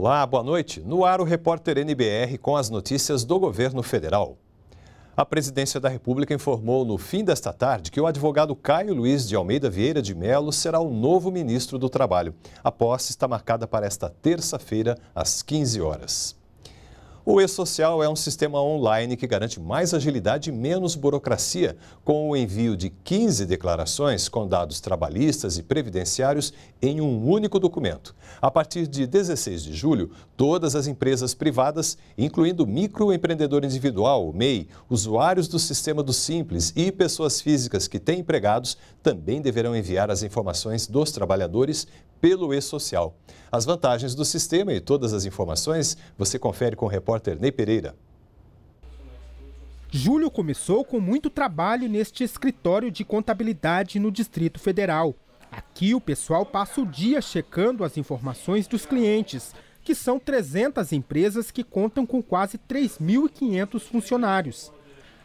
Olá, boa noite. No ar o repórter NBR com as notícias do governo federal. A presidência da República informou no fim desta tarde que o advogado Caio Luiz de Almeida Vieira de Melo será o novo ministro do Trabalho. A posse está marcada para esta terça-feira, às 15 horas. O eSocial é um sistema online que garante mais agilidade e menos burocracia, com o envio de 15 declarações com dados trabalhistas e previdenciários em um único documento. A partir de 16 de julho, todas as empresas privadas, incluindo microempreendedor individual, MEI, usuários do sistema do Simples e pessoas físicas que têm empregados, também deverão enviar as informações dos trabalhadores pelo e-social. As vantagens do sistema e todas as informações você confere com o repórter Ney Pereira. Júlio começou com muito trabalho neste escritório de contabilidade no Distrito Federal. Aqui o pessoal passa o dia checando as informações dos clientes, que são 300 empresas que contam com quase 3.500 funcionários.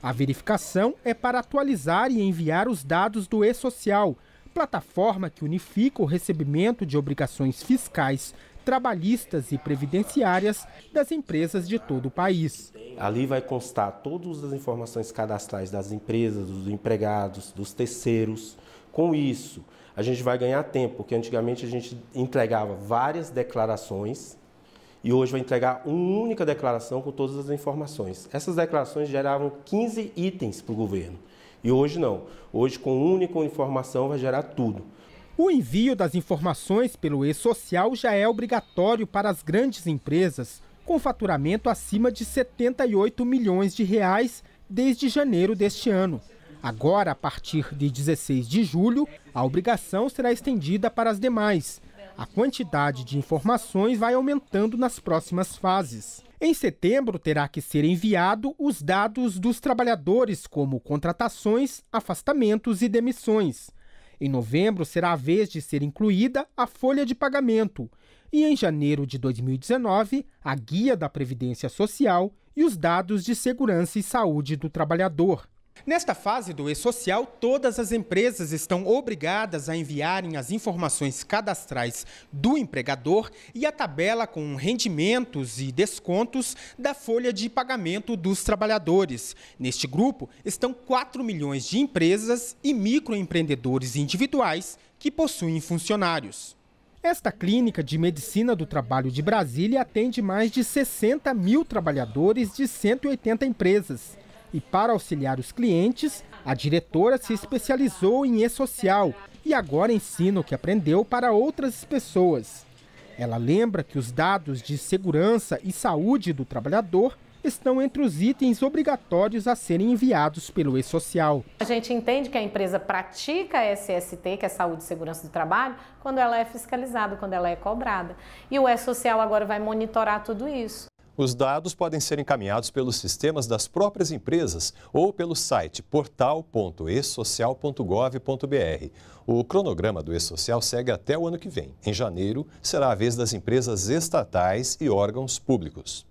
A verificação é para atualizar e enviar os dados do e-social, plataforma que unifica o recebimento de obrigações fiscais, trabalhistas e previdenciárias das empresas de todo o país. Ali vai constar todas as informações cadastrais das empresas, dos empregados, dos terceiros. Com isso, a gente vai ganhar tempo, porque antigamente a gente entregava várias declarações e hoje vai entregar uma única declaração com todas as informações. Essas declarações geravam 15 itens para o governo. E hoje não. Hoje, com única informação, vai gerar tudo. O envio das informações pelo e-social já é obrigatório para as grandes empresas com faturamento acima de 78 milhões de reais desde janeiro deste ano. Agora, a partir de 16 de julho, a obrigação será estendida para as demais. A quantidade de informações vai aumentando nas próximas fases. Em setembro, terá que ser enviado os dados dos trabalhadores, como contratações, afastamentos e demissões. Em novembro, será a vez de ser incluída a folha de pagamento. E em janeiro de 2019, a guia da Previdência Social e os dados de segurança e saúde do trabalhador. Nesta fase do e-social, todas as empresas estão obrigadas a enviarem as informações cadastrais do empregador e a tabela com rendimentos e descontos da folha de pagamento dos trabalhadores. Neste grupo estão 4 milhões de empresas e microempreendedores individuais que possuem funcionários. Esta clínica de medicina do trabalho de Brasília atende mais de 60 mil trabalhadores de 180 empresas. E para auxiliar os clientes, a diretora se especializou em e-social e agora ensina o que aprendeu para outras pessoas. Ela lembra que os dados de segurança e saúde do trabalhador estão entre os itens obrigatórios a serem enviados pelo e-social. A gente entende que a empresa pratica a SST, que é Saúde e Segurança do Trabalho, quando ela é fiscalizada, quando ela é cobrada. E o e-social agora vai monitorar tudo isso. Os dados podem ser encaminhados pelos sistemas das próprias empresas ou pelo site portal.esocial.gov.br. O cronograma do Esocial segue até o ano que vem. Em janeiro, será a vez das empresas estatais e órgãos públicos.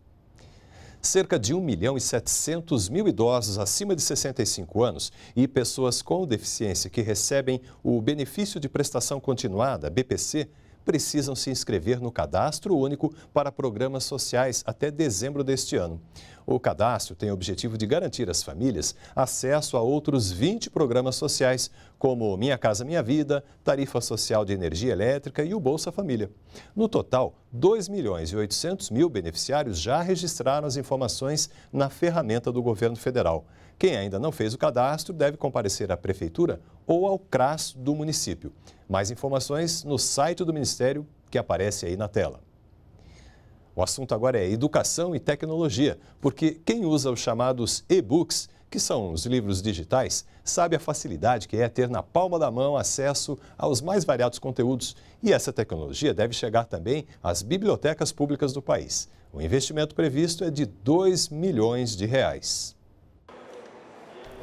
Cerca de 1 milhão e 700 mil idosos acima de 65 anos e pessoas com deficiência que recebem o benefício de prestação continuada, BPC, precisam se inscrever no Cadastro Único para programas sociais até dezembro deste ano. O cadastro tem o objetivo de garantir às famílias acesso a outros 20 programas sociais, como Minha Casa Minha Vida, tarifa social de energia elétrica e o Bolsa Família. No total, 2 milhões e 800 mil beneficiários já registraram as informações na ferramenta do governo federal. Quem ainda não fez o cadastro deve comparecer à prefeitura ou ao CRAS do município. Mais informações no site do Ministério que aparece aí na tela. O assunto agora é educação e tecnologia, porque quem usa os chamados e-books que são os livros digitais, sabe a facilidade que é ter na palma da mão acesso aos mais variados conteúdos. E essa tecnologia deve chegar também às bibliotecas públicas do país. O investimento previsto é de 2 milhões de reais.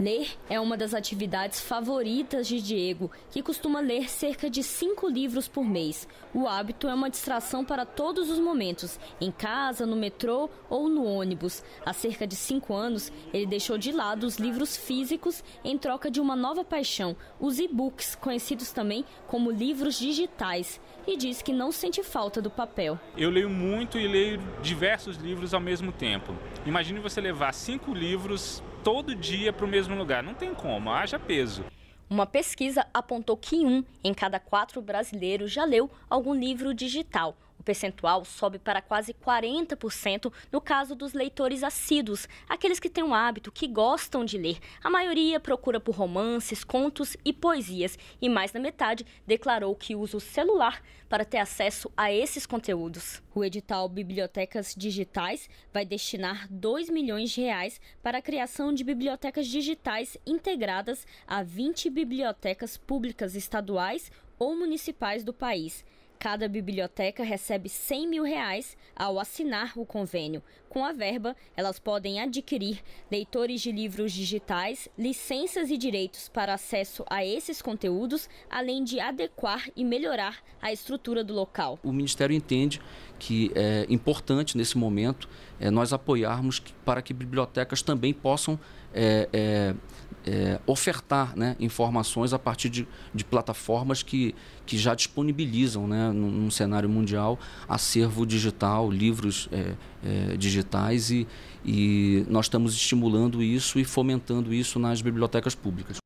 Ler é uma das atividades favoritas de Diego, que costuma ler cerca de cinco livros por mês. O hábito é uma distração para todos os momentos, em casa, no metrô ou no ônibus. Há cerca de cinco anos, ele deixou de lado os livros físicos em troca de uma nova paixão, os e-books, conhecidos também como livros digitais, e diz que não sente falta do papel. Eu leio muito e leio diversos livros ao mesmo tempo. Imagine você levar cinco livros todo dia para o mesmo lugar. Não tem como, haja peso. Uma pesquisa apontou que um em cada quatro brasileiros já leu algum livro digital, percentual sobe para quase 40% no caso dos leitores assíduos, aqueles que têm um hábito, que gostam de ler. A maioria procura por romances, contos e poesias, e mais da metade declarou que usa o celular para ter acesso a esses conteúdos. O edital Bibliotecas Digitais vai destinar 2 milhões de reais para a criação de bibliotecas digitais integradas a 20 bibliotecas públicas estaduais ou municipais do país. Cada biblioteca recebe 100 mil reais ao assinar o convênio. Com a verba, elas podem adquirir leitores de livros digitais, licenças e direitos para acesso a esses conteúdos, além de adequar e melhorar a estrutura do local. O Ministério entende que é importante, nesse momento, é, nós apoiarmos para que bibliotecas também possam é, é, é, ofertar né, informações a partir de, de plataformas que, que já disponibilizam, né, num, num cenário mundial, acervo digital, livros é, é, digitais, e, e nós estamos estimulando isso e fomentando isso nas bibliotecas públicas.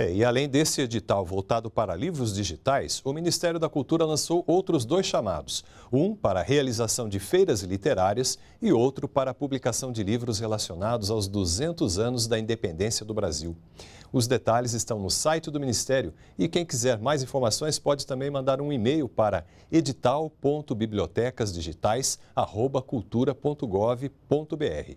É, e além desse edital voltado para livros digitais, o Ministério da Cultura lançou outros dois chamados: um para a realização de feiras literárias e outro para a publicação de livros relacionados aos 200 anos da independência do Brasil. Os detalhes estão no site do Ministério e quem quiser mais informações pode também mandar um e-mail para edital.bibliotecasdigitais.cultura.gov.br.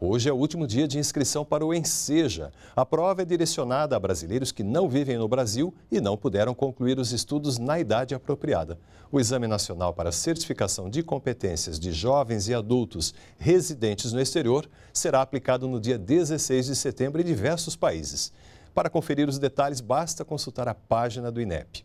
Hoje é o último dia de inscrição para o Enseja. A prova é direcionada a brasileiros que não vivem no Brasil e não puderam concluir os estudos na idade apropriada. O Exame Nacional para Certificação de Competências de Jovens e Adultos Residentes no Exterior será aplicado no dia 16 de setembro em diversos países. Para conferir os detalhes, basta consultar a página do INEP.